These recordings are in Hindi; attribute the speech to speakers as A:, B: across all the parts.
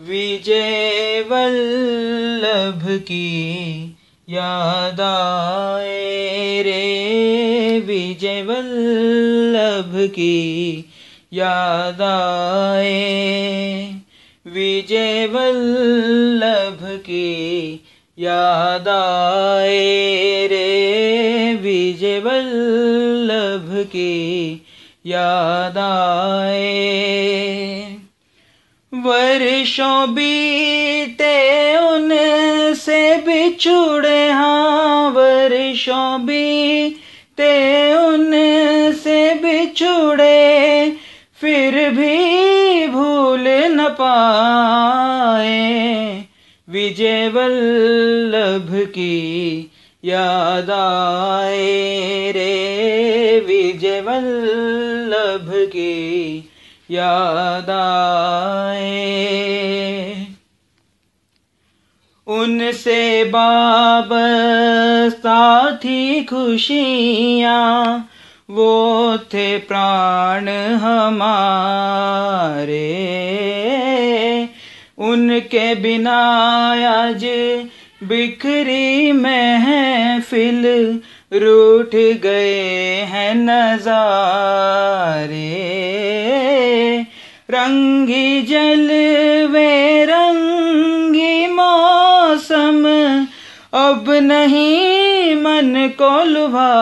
A: विजय वल्लभ की याद आए रे विजय वल्लभ की याद आए विजय वल्लभ की याद आए रे विजय वल्लभ की याद आए वर्षों बीते उनसे छुड़े हाँ वर्षों बीते उनसे छुड़े फिर भी भूल न पाए विजय वल्लभ की याद आए रे विजय वल्लभ की याद आए उनसे बाब थी खुशियाँ वो थे प्राण हमारे उनके बिना आज बिखरी महफिल रूठ गए हैं नजारे रंगी जल वे रंगी मौसम अब नहीं मन को लुभाए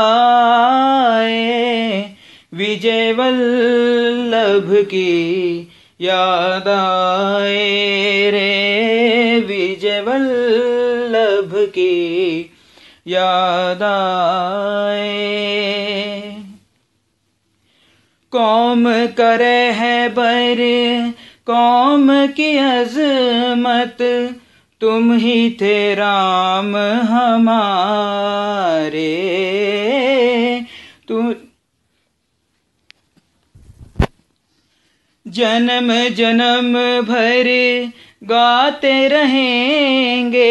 A: विजय वल्लभ की याद आए रे विजय वल्लभ की याद आए कौम करे है बर कौम की अजमत तुम ही थे राम हमारे तू जन्म जन्म भर गाते रहेंगे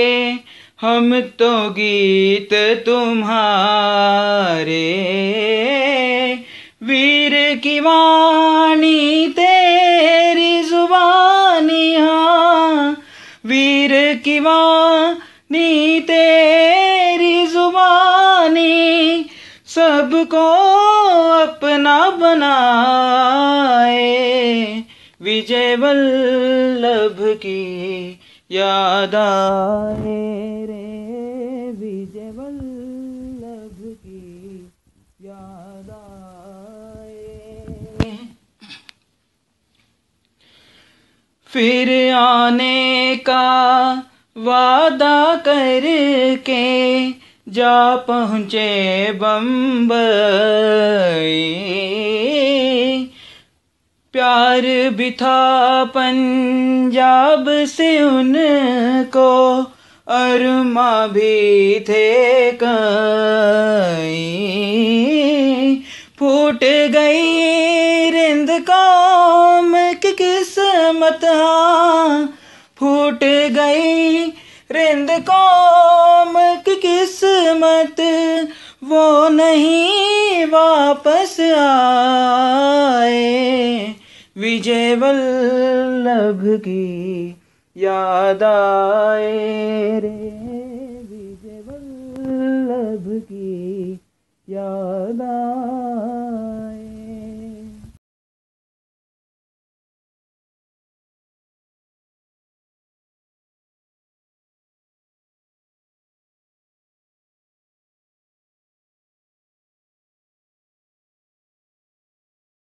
A: हम तो गीत तुम्हारे की वाणी तेरी जुबानी हाँ वीर की वाणी तेरी जुबानी सबको अपना बनाए विजय वल्लभ की याद आए रे विजय वल्लभ की याद आए फिर आने का वादा करके जा पहुँचे बम्ब प्यार भी था पंजाब से उनको अरमा भी थे कई फूट गई रिंद कौम की किस था फूट गई रिंद कौम की किस्मत वो नहीं वापस आए विजय वल्लभ की याद आए